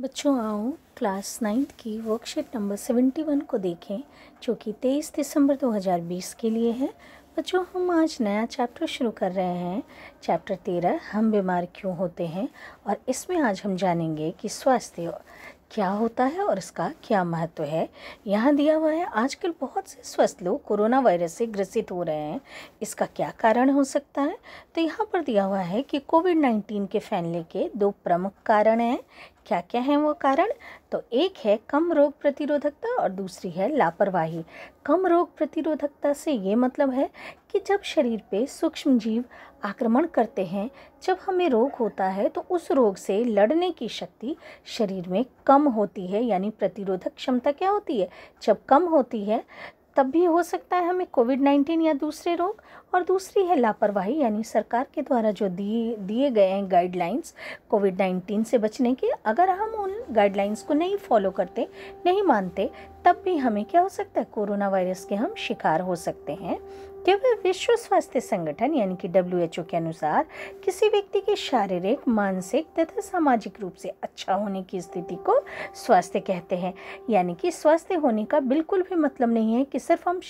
बच्चों आओ class ninth की वर्कशीट नंबर सेवेंटी वन को देखें जो कि तेईस दिसंबर दो हज़ार बीस के लिए है बच्चों हम आज नया चैप्टर शुरू कर रहे हैं चैप्टर तेरह हम बीमार क्यों होते हैं और इसमें आज हम जानेंगे कि स्वास्थ्य क्या होता है और इसका क्या महत्व है यहाँ दिया हुआ है आजकल बहुत से स्वस्थ लोग कोरोना वायरस से ग्रसित हो रहे हैं इसका क्या कारण हो सकता है तो यहाँ पर दिया हुआ है कि कोविड नाइन्टीन के फैलने के दो प्रमुख कारण हैं क्या क्या हैं वो कारण तो एक है कम रोग प्रतिरोधकता और दूसरी है लापरवाही कम रोग प्रतिरोधकता से ये मतलब है कि जब शरीर पे सूक्ष्म जीव आक्रमण करते हैं जब हमें रोग होता है तो उस रोग से लड़ने की शक्ति शरीर में कम होती है यानी प्रतिरोधक क्षमता क्या होती है जब कम होती है तब भी हो सकता है हमें कोविड नाइन्टीन या दूसरे रोग और दूसरी है लापरवाही यानी सरकार के द्वारा जो दिए दिए गए हैं गाइडलाइंस कोविड नाइन्टीन से बचने के अगर हम उन गाइडलाइंस को नहीं फॉलो करते नहीं मानते तब भी हमें क्या हो सकता है कोरोना वायरस के हम शिकार हो सकते हैं क्योंकि विश्व स्वास्थ्य संगठन यानी कि डब्ल्यू के अनुसार किसी व्यक्ति के शारीरिक मानसिक तथा सामाजिक रूप से अच्छा होने की स्थिति को स्वास्थ्य कहते हैं यानी कि स्वास्थ्य होने का बिल्कुल भी मतलब नहीं है कि सिर्फ हम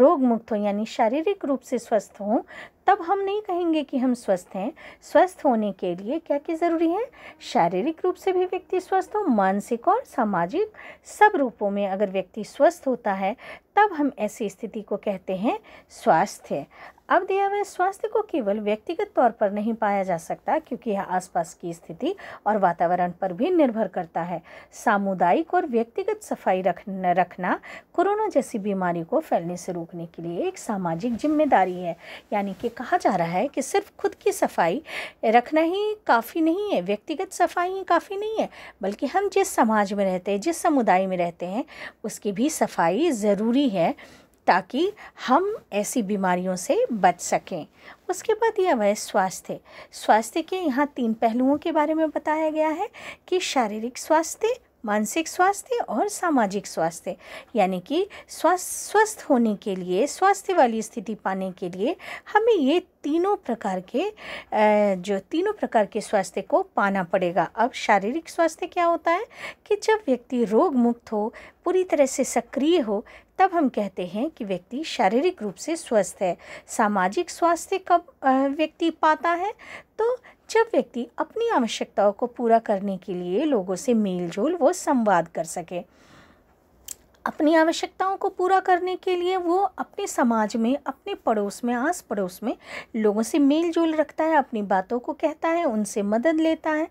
रोग मुक्त हो यानी शारीरिक रूप से स्वस्थ हो तब हम नहीं कहेंगे कि हम स्वस्थ हैं स्वस्थ होने के लिए क्या क्या ज़रूरी है शारीरिक रूप से भी व्यक्ति स्वस्थ हो मानसिक और सामाजिक सब रूपों में अगर व्यक्ति स्वस्थ होता है तब हम ऐसी स्थिति को कहते हैं स्वास्थ्य अब दिया हुए स्वास्थ्य को केवल व्यक्तिगत तौर पर नहीं पाया जा सकता क्योंकि यह आसपास की स्थिति और वातावरण पर भी निर्भर करता है सामुदायिक और व्यक्तिगत सफाई रख रखना कोरोना जैसी बीमारी को फैलने से रोकने के लिए एक सामाजिक जिम्मेदारी है यानी कि कहा जा रहा है कि सिर्फ खुद की सफाई रखना ही काफ़ी नहीं है व्यक्तिगत सफाई ही काफ़ी नहीं है बल्कि हम जिस समाज में रहते हैं जिस समुदाय में रहते हैं उसकी भी सफाई ज़रूरी है ताकि हम ऐसी बीमारियों से बच सकें उसके बाद यह वह स्वास्थ्य स्वास्थ्य के यहाँ तीन पहलुओं के बारे में बताया गया है कि शारीरिक स्वास्थ्य मानसिक स्वास्थ्य और सामाजिक स्वास्थ्य यानी कि स्वस्थ स्वस्थ होने के लिए स्वास्थ्य वाली स्थिति पाने के लिए हमें ये तीनों प्रकार के जो तीनों प्रकार के स्वास्थ्य को पाना पड़ेगा अब शारीरिक स्वास्थ्य क्या होता है कि जब व्यक्ति रोग मुक्त हो पूरी तरह से सक्रिय हो तब हम कहते हैं कि व्यक्ति शारीरिक रूप से स्वस्थ है सामाजिक स्वास्थ्य कब व्यक्ति पाता है तो जब व्यक्ति अपनी आवश्यकताओं को पूरा करने के लिए लोगों से मेल जोल वो संवाद कर सके अपनी आवश्यकताओं को पूरा करने के लिए वो अपने समाज में अपने पड़ोस में आस पड़ोस में लोगों से मेल जोल रखता है अपनी बातों को कहता है उनसे मदद लेता है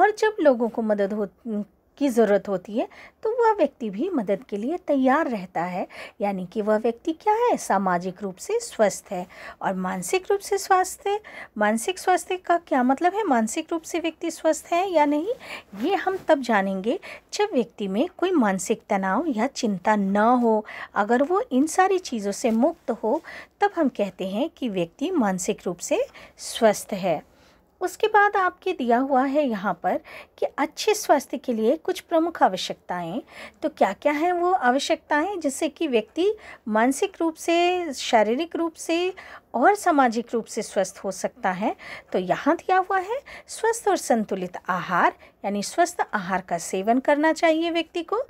और जब लोगों को मदद हो की ज़रूरत होती है तो वह व्यक्ति भी मदद के लिए तैयार रहता है यानी कि वह व्यक्ति क्या है सामाजिक रूप से स्वस्थ है और मानसिक रूप से स्वास्थ्य मानसिक स्वास्थ्य का क्या मतलब है मानसिक रूप से व्यक्ति स्वस्थ है या नहीं ये हम तब जानेंगे जब व्यक्ति में कोई मानसिक तनाव या चिंता न हो अगर वो इन सारी चीज़ों से मुक्त हो तब हम कहते हैं कि व्यक्ति मानसिक रूप से स्वस्थ है उसके बाद आपके दिया हुआ है यहाँ पर कि अच्छे स्वास्थ्य के लिए कुछ प्रमुख आवश्यकताएं तो क्या क्या हैं वो आवश्यकताएं जिससे कि व्यक्ति मानसिक रूप से शारीरिक रूप से और सामाजिक रूप से स्वस्थ हो सकता है तो यहाँ दिया हुआ है स्वस्थ और संतुलित आहार यानी स्वस्थ आहार का सेवन करना चाहिए व्यक्ति को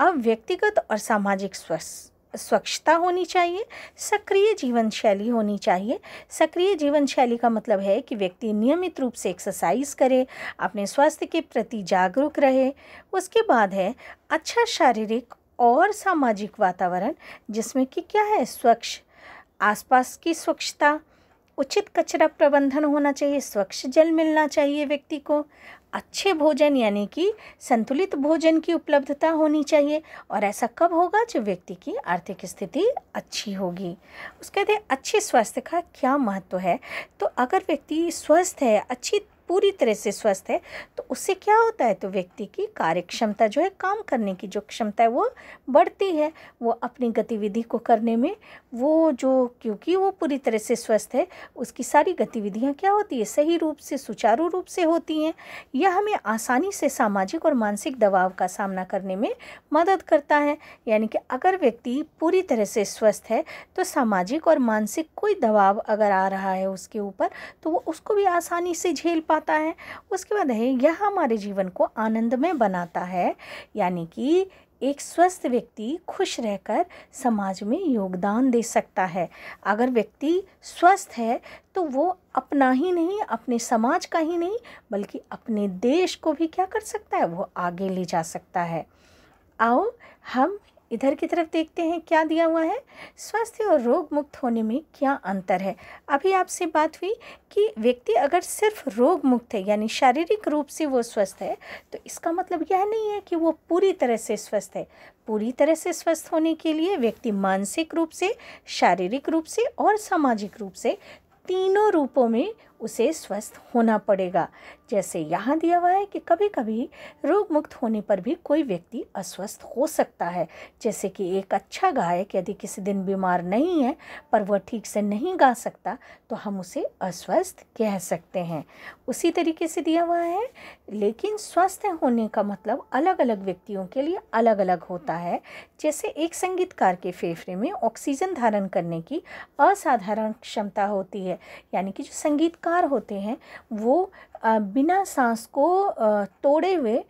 अब व्यक्तिगत और सामाजिक स्वस्थ स्वच्छता होनी चाहिए सक्रिय जीवन शैली होनी चाहिए सक्रिय जीवन शैली का मतलब है कि व्यक्ति नियमित रूप से एक्सरसाइज करे अपने स्वास्थ्य के प्रति जागरूक रहे उसके बाद है अच्छा शारीरिक और सामाजिक वातावरण जिसमें कि क्या है स्वच्छ आसपास की स्वच्छता उचित कचरा प्रबंधन होना चाहिए स्वच्छ जल मिलना चाहिए व्यक्ति को अच्छे भोजन यानी कि संतुलित भोजन की उपलब्धता होनी चाहिए और ऐसा कब होगा जब व्यक्ति की आर्थिक स्थिति अच्छी होगी उसके बाद अच्छे स्वास्थ्य का क्या महत्व है तो अगर व्यक्ति स्वस्थ है अच्छी पूरी तरह से स्वस्थ है तो उससे क्या होता है तो व्यक्ति की कार्यक्षमता जो है काम करने की जो क्षमता है वो बढ़ती है वो अपनी गतिविधि को करने में वो जो क्योंकि वो पूरी तरह से स्वस्थ है उसकी सारी गतिविधियाँ क्या होती है सही रूप से सुचारू रूप से होती हैं यह हमें आसानी से सामाजिक और मानसिक दबाव का सामना करने में मदद करता है यानी कि अगर व्यक्ति पूरी तरह से स्वस्थ है तो सामाजिक और मानसिक कोई दबाव अगर आ रहा है उसके ऊपर तो वो उसको भी आसानी से झेल पा पाता है उसके बाद है यह हमारे जीवन को आनंदमय बनाता है यानी कि एक स्वस्थ व्यक्ति खुश रहकर समाज में योगदान दे सकता है अगर व्यक्ति स्वस्थ है तो वो अपना ही नहीं अपने समाज का ही नहीं बल्कि अपने देश को भी क्या कर सकता है वो आगे ले जा सकता है आओ हम इधर की तरफ देखते हैं क्या दिया हुआ है स्वास्थ्य और रोग मुक्त होने में क्या अंतर है अभी आपसे बात हुई कि व्यक्ति अगर सिर्फ रोग मुक्त है यानी शारीरिक रूप से वो स्वस्थ है तो इसका मतलब यह नहीं है कि वो पूरी तरह से स्वस्थ है पूरी तरह से स्वस्थ होने के लिए व्यक्ति मानसिक रूप से शारीरिक रूप से और सामाजिक रूप से तीनों रूपों में उसे स्वस्थ होना पड़ेगा जैसे यहाँ दिया हुआ है कि कभी कभी रोग मुक्त होने पर भी कोई व्यक्ति अस्वस्थ हो सकता है जैसे कि एक अच्छा गायक यदि किसी दिन बीमार नहीं है पर वह ठीक से नहीं गा सकता तो हम उसे अस्वस्थ कह सकते हैं उसी तरीके से दिया हुआ है लेकिन स्वस्थ होने का मतलब अलग अलग व्यक्तियों के लिए अलग अलग होता है जैसे एक संगीतकार के फेफड़े में ऑक्सीजन धारण करने की असाधारण क्षमता होती है यानी कि जो संगीत कलाकार होते हैं वो बिना सांस को तोड़े हुए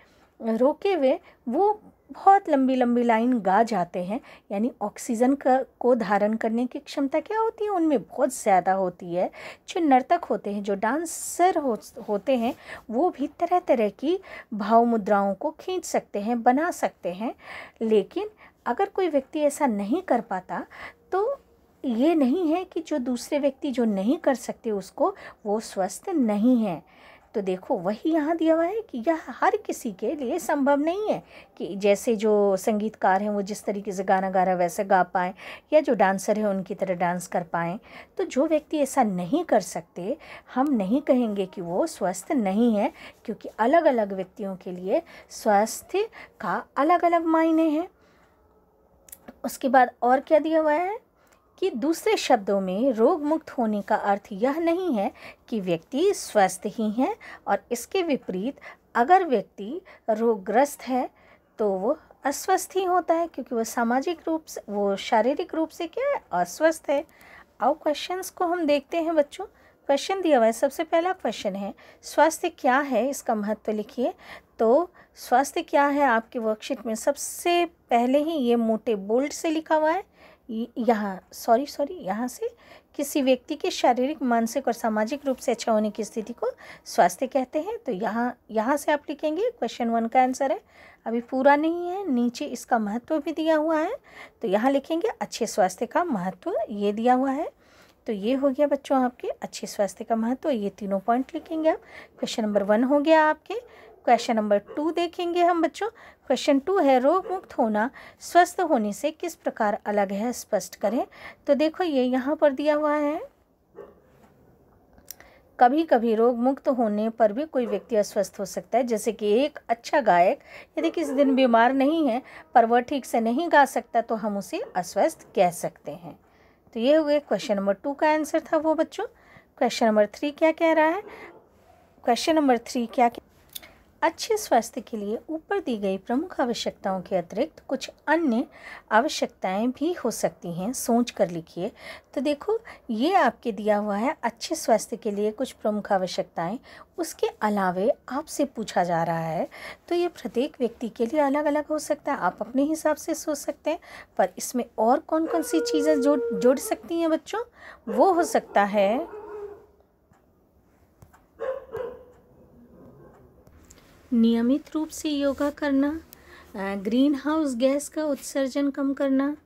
रोके हुए वो बहुत लंबी लंबी लाइन गा जाते हैं यानी ऑक्सीजन का को धारण करने की क्षमता क्या होती है उनमें बहुत ज़्यादा होती है जो नर्तक होते हैं जो डांसर हो, होते हैं वो भी तरह तरह की भाव मुद्राओं को खींच सकते हैं बना सकते हैं लेकिन अगर कोई व्यक्ति ऐसा नहीं कर पाता ये नहीं है कि जो दूसरे व्यक्ति जो नहीं कर सकते उसको वो स्वस्थ नहीं है तो देखो वही यहाँ दिया हुआ है कि यह हर किसी के लिए संभव नहीं है कि जैसे जो संगीतकार हैं वो जिस तरीके से गाना गा रहा है वैसे गा पाएँ या जो डांसर हैं उनकी तरह डांस कर पाएँ तो जो व्यक्ति ऐसा नहीं कर सकते हम नहीं कहेंगे कि वो स्वस्थ नहीं है क्योंकि अलग अलग व्यक्तियों के लिए स्वास्थ्य का अलग अलग मायने हैं उसके बाद और क्या दिया हुआ है कि दूसरे शब्दों में रोग मुक्त होने का अर्थ यह नहीं है कि व्यक्ति स्वस्थ ही है और इसके विपरीत अगर व्यक्ति रोगग्रस्त है तो वो अस्वस्थ ही होता है क्योंकि वो सामाजिक रूप से वो शारीरिक रूप से क्या है अस्वस्थ है अब क्वेश्चन को हम देखते हैं बच्चों क्वेश्चन दिया हुआ है सबसे पहला क्वेश्चन है स्वास्थ्य क्या है इसका महत्व लिखिए तो स्वास्थ्य क्या है आपकी वर्कशीट में सबसे पहले ही ये मोटे बोल्ड से लिखा हुआ है यहाँ सॉरी सॉरी यहाँ से किसी व्यक्ति के शारीरिक मानसिक और सामाजिक रूप से अच्छा होने की स्थिति को स्वास्थ्य कहते हैं तो यहाँ यहाँ से आप लिखेंगे क्वेश्चन वन का आंसर है अभी पूरा नहीं है नीचे इसका महत्व भी दिया हुआ है तो यहाँ लिखेंगे अच्छे स्वास्थ्य का महत्व ये दिया हुआ है तो ये हो गया बच्चों आपके अच्छे स्वास्थ्य का महत्व ये तीनों पॉइंट लिखेंगे आप क्वेश्चन नंबर वन हो गया आपके क्वेश्चन नंबर टू देखेंगे हम बच्चों क्वेश्चन टू है रोग मुक्त होना स्वस्थ होने से किस प्रकार अलग है स्पष्ट करें तो देखो ये यहाँ पर दिया हुआ है कभी कभी रोग मुक्त होने पर भी कोई व्यक्ति अस्वस्थ हो सकता है जैसे कि एक अच्छा गायक यदि किसी दिन बीमार नहीं है पर वह ठीक से नहीं गा सकता तो हम उसे अस्वस्थ कह सकते हैं तो ये हुए क्वेश्चन नंबर टू का आंसर था वो बच्चों क्वेश्चन नंबर थ्री क्या कह रहा है क्वेश्चन नंबर थ्री क्या कह अच्छे स्वास्थ्य के लिए ऊपर दी गई प्रमुख आवश्यकताओं के अतिरिक्त कुछ अन्य आवश्यकताएं भी हो सकती हैं सोच कर लिखिए तो देखो ये आपके दिया हुआ है अच्छे स्वास्थ्य के लिए कुछ प्रमुख आवश्यकताएं उसके अलावे आपसे पूछा जा रहा है तो ये प्रत्येक व्यक्ति के लिए अलग अलग हो सकता है आप अपने हिसाब से सोच सकते हैं पर इसमें और कौन कौन सी चीज़ें जोड़ जोड़ सकती हैं बच्चों वो हो सकता है नियमित रूप से योगा करना ग्रीन हाउस गैस का उत्सर्जन कम करना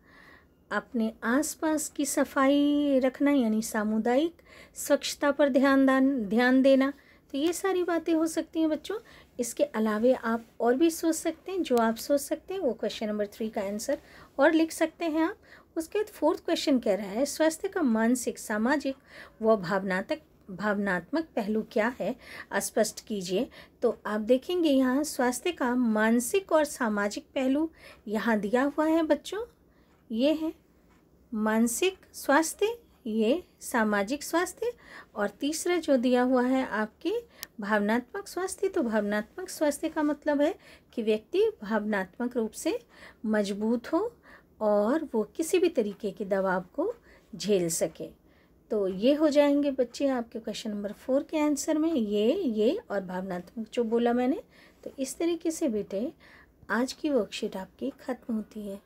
अपने आसपास की सफाई रखना यानी सामुदायिक स्वच्छता पर ध्यान दान ध्यान देना तो ये सारी बातें हो सकती हैं बच्चों इसके अलावे आप और भी सोच सकते हैं जो आप सोच सकते हैं वो क्वेश्चन नंबर थ्री का आंसर और लिख सकते हैं आप उसके बाद फोर्थ क्वेश्चन कह रहा है स्वास्थ्य का मानसिक सामाजिक व भावनात्मक भावनात्मक पहलू क्या है स्पष्ट कीजिए तो आप देखेंगे यहाँ स्वास्थ्य का मानसिक और सामाजिक पहलू यहाँ दिया हुआ है बच्चों ये है मानसिक स्वास्थ्य ये सामाजिक स्वास्थ्य और तीसरा जो दिया हुआ है आपके भावनात्मक स्वास्थ्य तो भावनात्मक स्वास्थ्य का मतलब है कि व्यक्ति भावनात्मक रूप से मजबूत हो और वो किसी भी तरीके के दबाव को झेल सके तो ये हो जाएंगे बच्चे आपके क्वेश्चन नंबर फोर के आंसर में ये ये और भावनात्मक जो बोला मैंने तो इस तरीके से बेटे आज की वर्कशीट आपकी ख़त्म होती है